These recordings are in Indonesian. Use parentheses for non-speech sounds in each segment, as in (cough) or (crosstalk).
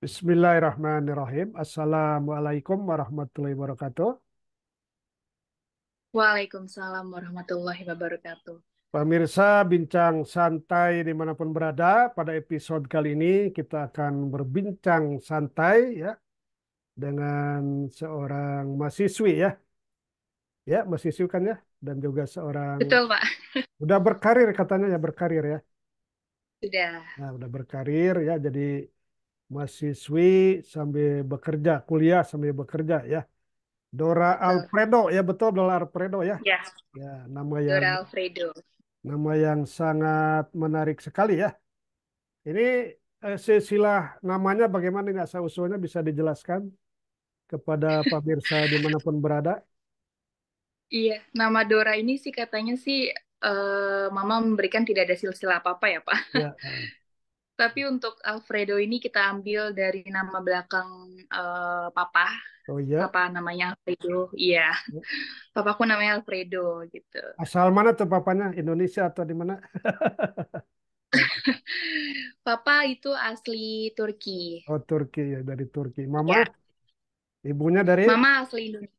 Bismillahirrahmanirrahim. Assalamualaikum warahmatullahi wabarakatuh. Waalaikumsalam warahmatullahi wabarakatuh. Pemirsa Bincang Santai dimanapun berada, pada episode kali ini kita akan berbincang santai ya dengan seorang mahasiswi ya. Ya, mahasiswi kan ya dan juga seorang Betul, Pak. (laughs) Udah berkarir katanya ya berkarir ya. Sudah. Nah, udah berkarir ya jadi mahasiswi sambil bekerja, kuliah sambil bekerja ya. Dora betul. Alfredo ya betul Dora Alfredo ya. Ya. Ya, nama Dora yang Dora Alfredo. Nama yang sangat menarik sekali ya. Ini eh, silsilah namanya bagaimana ini asal usulnya bisa dijelaskan kepada (laughs) pemirsa dimanapun berada? Iya, nama Dora ini sih katanya sih uh, Mama memberikan tidak ada silsilah apa-apa ya Pak. Ya. (laughs) Tapi untuk Alfredo ini kita ambil dari nama belakang uh, Papa. Oh iya. Papa namanya Alfredo, iya. Ya. (laughs) Papaku namanya Alfredo gitu. Asal mana tuh papanya? Indonesia atau di mana? (laughs) Papa itu asli Turki. Oh Turki ya dari Turki. Mama? Ya. Ibunya dari? Mama asli Indonesia.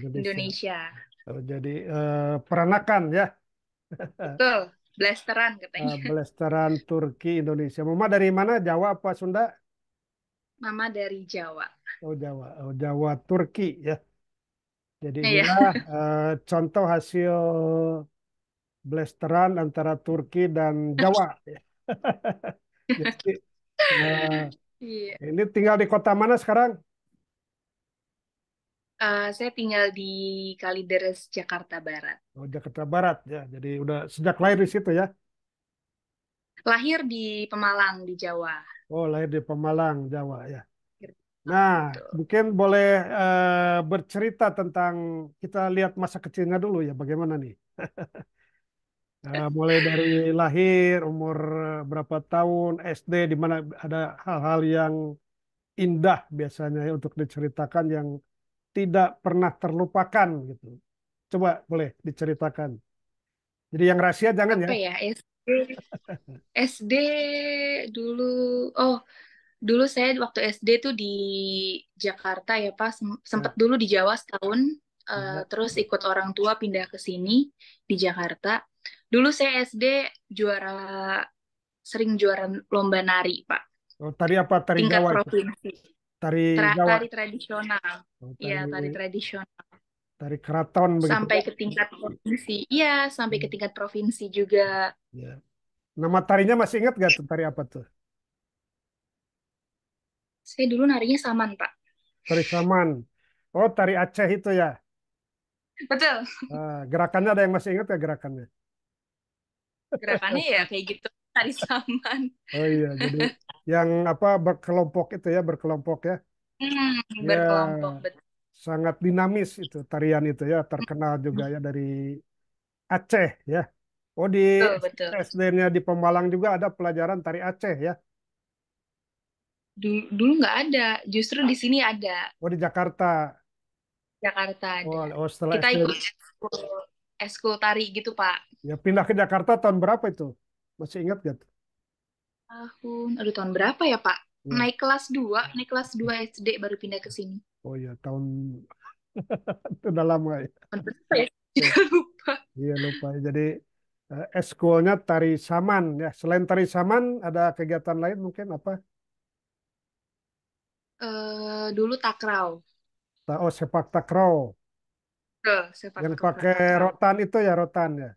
Indonesia. Indonesia. jadi uh, peranakan ya. Betul, blasteran katanya. Ah, blasteran Turki Indonesia. Mama dari mana? Jawa apa Sunda? Mama dari Jawa. Oh Jawa, oh Jawa Turki ya. Jadi iya. dia uh, contoh hasil blasteran antara Turki dan Jawa. Ya. (laughs) Jadi, uh, (laughs) ini tinggal di kota mana sekarang? Uh, saya tinggal di Kalideres, Jakarta Barat. Oh, Jakarta Barat ya. Jadi udah sejak lahir di situ ya? Lahir di Pemalang di Jawa. Oh, lahir di Pemalang, Jawa ya. Iya, nah, Betul. mungkin boleh uh, bercerita tentang kita lihat masa kecilnya dulu ya, bagaimana nih? uh, (laughs) mulai dari lahir, umur berapa tahun, SD, di mana ada hal-hal yang indah biasanya ya, untuk diceritakan yang tidak pernah terlupakan gitu. Coba boleh diceritakan. Jadi yang rahasia jangan Apa ya. ya? SD, (laughs) SD dulu. Oh, dulu saya waktu SD tuh di Jakarta ya Pak. ya. dulu di Jawa setahun. Uh, terus ikut orang tua pindah ke sini di Jakarta. Dulu saya SD juara sering juara lomba nari, Pak. Oh, tari apa? Tari Tingkat provinsi tari Tra Jawa. tari tradisional. Oh, iya, tari tradisional. Tari keraton begitu. Sampai ke tingkat provinsi. Iya, sampai ke hmm. tingkat provinsi juga. Ya. Nama tarinya masih ingat gak tuh tari apa tuh? Saya dulu narinya saman, Pak. Tari saman. Oh, tari Aceh itu ya. Betul. Nah, gerakannya ada yang masih ingat ya gerakannya? Gerakannya ya kayak gitu Tari saman. Oh iya, jadi yang apa berkelompok itu ya, berkelompok ya. Hmm, ya, berkelompok betul. Sangat dinamis itu tarian itu ya, terkenal juga ya dari Aceh ya. Oh di SD-nya di Pemalang juga ada pelajaran tari Aceh ya. Dulu dulu nggak ada, justru di sini ada. Oh di Jakarta. Jakarta ada. Oh, oh setelah Kita ikut eskul tari gitu, Pak. Ya pindah ke Jakarta tahun berapa itu? Masih ingat gak? Tahun, aduh tahun berapa ya Pak? Hmm. Naik kelas 2, hmm. naik kelas 2 SD baru pindah ke sini. Oh iya, tahun (laughs) itu udah lama ya. Berapa ya? Jika (laughs) lupa. Iya lupa. Jadi eskulnya eh, tari saman ya. Selain tari saman ada kegiatan lain mungkin apa? Uh, dulu takraw. Oh sepak takraw. Uh, sepak Yang takraw. pakai rotan itu ya rotan ya.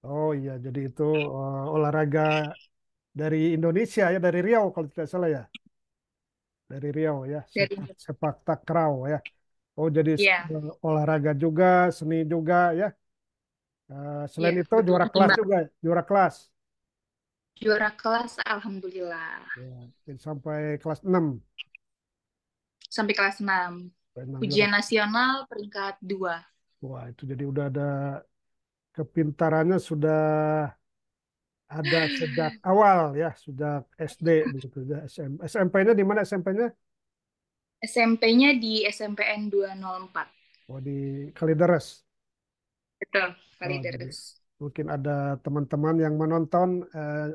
Oh iya, jadi itu uh, olahraga dari Indonesia ya, dari Riau kalau tidak salah ya. Dari Riau ya, sepak, sepak takraw ya. Oh jadi yeah. Iya. olahraga juga, seni juga ya. Uh, selain yeah, itu betul, juara kelas juga, ya? juara kelas. Juara kelas, alhamdulillah. Ya, sampai kelas 6. Sampai kelas 6. Ujian nasional peringkat 2. Wah, itu jadi udah ada kepintarannya sudah ada sejak (laughs) awal ya, sudah SD begitu ya. SM, SMP-nya di mana SMP-nya? SMP-nya di SMPN 204. Oh, di Kalideres. Betul, oh, Kalideres. Oh, mungkin ada teman-teman yang menonton eh,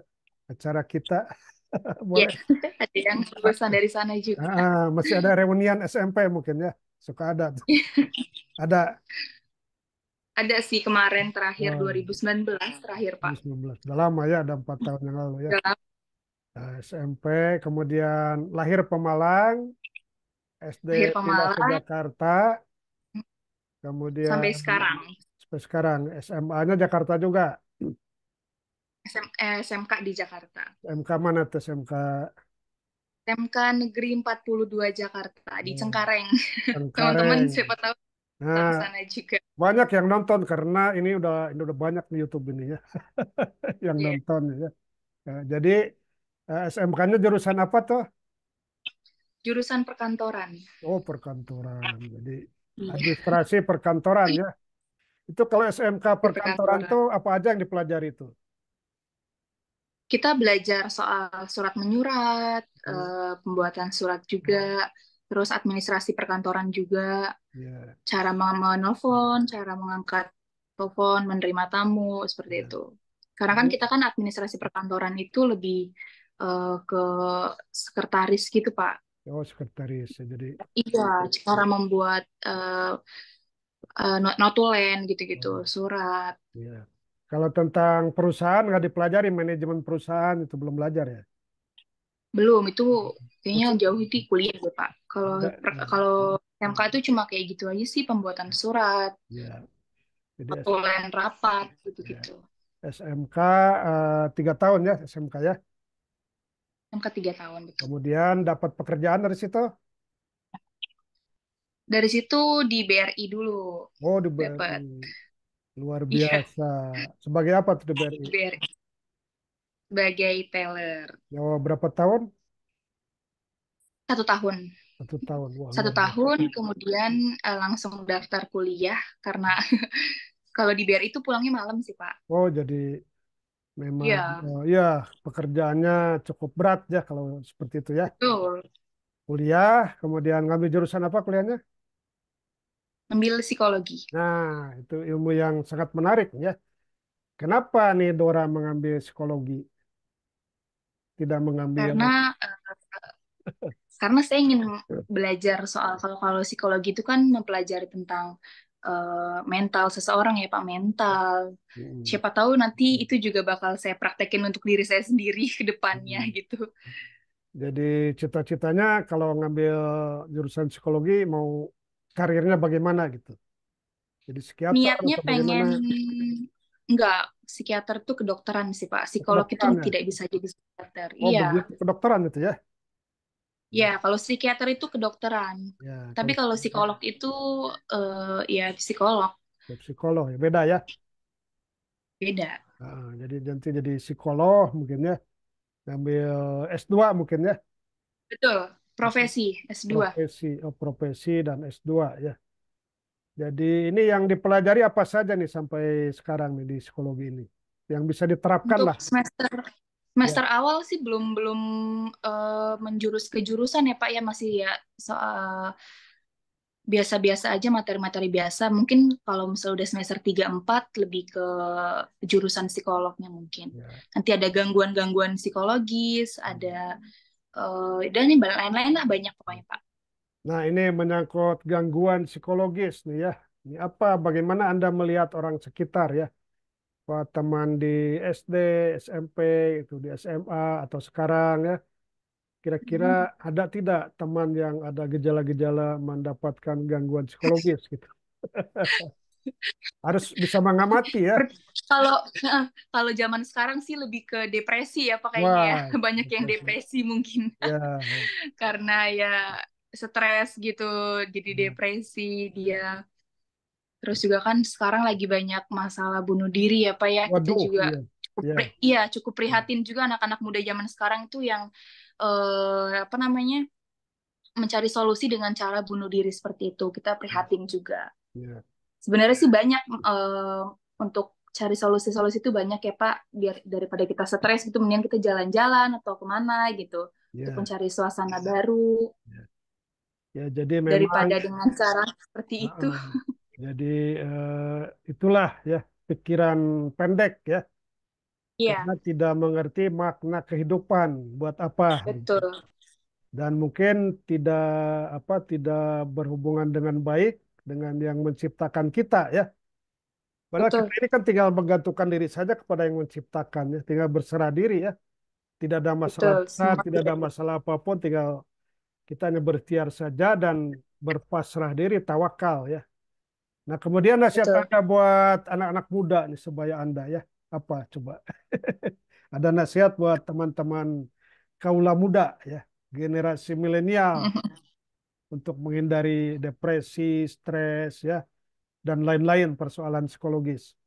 acara kita. (laughs) Iya, Boleh. (laughs) ada yang lulusan dari sana juga. Ah, ah masih ada reunian SMP mungkin ya. Suka ada. ada ada sih kemarin terakhir oh. 2019 terakhir Pak. 2019. Sudah lama ya, ada empat tahun yang lalu ya. Nah, SMP, kemudian lahir Pemalang, SD lahir Pemalang. ke Jakarta, kemudian sampai sekarang. Sampai sekarang SMA-nya Jakarta juga. SM, eh, SMK di Jakarta. SMK mana tuh SMK? SMK Negeri 42 Jakarta di Cengkareng. (laughs) Cengkareng. Teman-teman siapa tahu nah, sana juga banyak yang nonton karena ini udah ini udah banyak di YouTube ini ya (laughs) yang yeah. nonton ya. ya jadi eh, SMK-nya jurusan apa tuh? Jurusan perkantoran. Oh perkantoran. Jadi iya. administrasi perkantoran ya. Itu kalau SMK perkantoran, perkantoran. tuh apa aja yang dipelajari itu? Kita belajar soal surat menyurat, hmm. Eh, pembuatan surat juga, hmm terus administrasi perkantoran juga, yeah. cara menelpon, cara mengangkat telepon, menerima tamu seperti yeah. itu. Karena kan kita kan administrasi perkantoran itu lebih uh, ke sekretaris gitu pak. Oh sekretaris, jadi. Iya, cara membuat uh, eh, uh, eh, notulen gitu-gitu, oh. surat. Iya. Kalau tentang perusahaan nggak dipelajari manajemen perusahaan itu belum belajar ya? Belum, itu hmm. kayaknya jauh itu kuliah ya pak. Kalau kalau MK itu cuma kayak gitu aja sih pembuatan surat, ya. rapat gitu-gitu. Ya. SMK eh, tiga uh, tahun ya SMK ya. SMK tiga tahun. Betul. Kemudian dapat pekerjaan dari situ? Dari situ di BRI dulu. Oh di BRI. Dapet. Luar iya. biasa. Ya. Sebagai apa tuh di BRI? Di BRI. Sebagai teller. Oh berapa tahun? Satu tahun. Satu tahun. Wah, satu tahun, kemudian uh, langsung daftar kuliah karena (laughs) kalau di BR itu pulangnya malam sih Pak. Oh, jadi memang ya, oh, ya pekerjaannya cukup berat ya kalau seperti itu ya. Betul. Kuliah, kemudian ngambil jurusan apa kuliahnya? Ambil psikologi. Nah, itu ilmu yang sangat menarik ya. Kenapa nih Dora mengambil psikologi? Tidak mengambil Karena uh, (laughs) karena saya ingin belajar soal kalau kalau psikologi itu kan mempelajari tentang uh, mental seseorang ya pak mental hmm. siapa tahu nanti itu juga bakal saya praktekin untuk diri saya sendiri ke depannya hmm. gitu jadi cita-citanya kalau ngambil jurusan psikologi mau karirnya bagaimana gitu jadi psikiater niatnya pengen enggak psikiater tuh kedokteran sih pak psikolog itu ya? tidak bisa jadi psikiater oh, iya kedokteran itu ya Ya, kalau psikiater itu kedokteran. Ya, Tapi kalau psikolog itu uh, ya psikolog. Ya, psikolog ya beda ya. Beda. Nah, jadi nanti jadi psikolog mungkin ya. Ngambil S2 mungkin ya. Betul, profesi S2. Profesi, oh, profesi dan S2 ya. Jadi ini yang dipelajari apa saja nih sampai sekarang nih di psikologi ini? Yang bisa diterapkan Untuk lah. semester Master ya. awal sih belum belum uh, menjurus ke jurusan ya Pak ya masih ya soal biasa-biasa aja materi-materi biasa. Mungkin kalau misalnya udah semester 3 4 lebih ke jurusan psikolognya mungkin. Ya. Nanti ada gangguan-gangguan psikologis, ada uh, dan ini lain-lain lah banyak pokoknya Pak. Nah, ini menyangkut gangguan psikologis nih ya. Ini apa bagaimana Anda melihat orang sekitar ya? teman di SD, SMP, itu di SMA atau sekarang ya. Kira-kira hmm. ada tidak teman yang ada gejala-gejala mendapatkan gangguan psikologis gitu? (laughs) Harus bisa mengamati ya. Kalau kalau zaman sekarang sih lebih ke depresi ya pakainya ya. (laughs) Banyak yang depresi mungkin. Ya. (laughs) Karena ya stres gitu, jadi hmm. depresi dia Terus juga kan sekarang lagi banyak masalah bunuh diri ya Pak ya. Waduh, kita juga iya. cukup yeah. Pri, iya cukup prihatin juga anak-anak muda zaman sekarang itu yang eh, apa namanya mencari solusi dengan cara bunuh diri seperti itu. Kita prihatin juga. Yeah. Sebenarnya sih banyak uh, untuk cari solusi-solusi itu banyak ya Pak. Biar daripada kita stres gitu, mendingan kita jalan-jalan atau kemana gitu. Yeah. Untuk mencari suasana yeah. baru. Yeah. Ya, jadi memang daripada dengan cara seperti itu. (laughs) Jadi uh, itulah ya pikiran pendek ya. Iya. Karena tidak mengerti makna kehidupan buat apa. Betul. Dan mungkin tidak apa tidak berhubungan dengan baik dengan yang menciptakan kita ya. Padahal Betul. kita ini kan tinggal menggantungkan diri saja kepada yang menciptakan ya tinggal berserah diri ya. Tidak ada masalah Betul. besar, tidak ada masalah apapun, tinggal kita hanya bertiar saja dan berpasrah diri, tawakal ya. Nah, kemudian nasihat Betul. Anda buat anak-anak muda nih sebaya Anda ya. Apa coba? (laughs) Ada nasihat buat teman-teman kaula muda ya, generasi milenial (laughs) untuk menghindari depresi, stres ya dan lain-lain persoalan psikologis.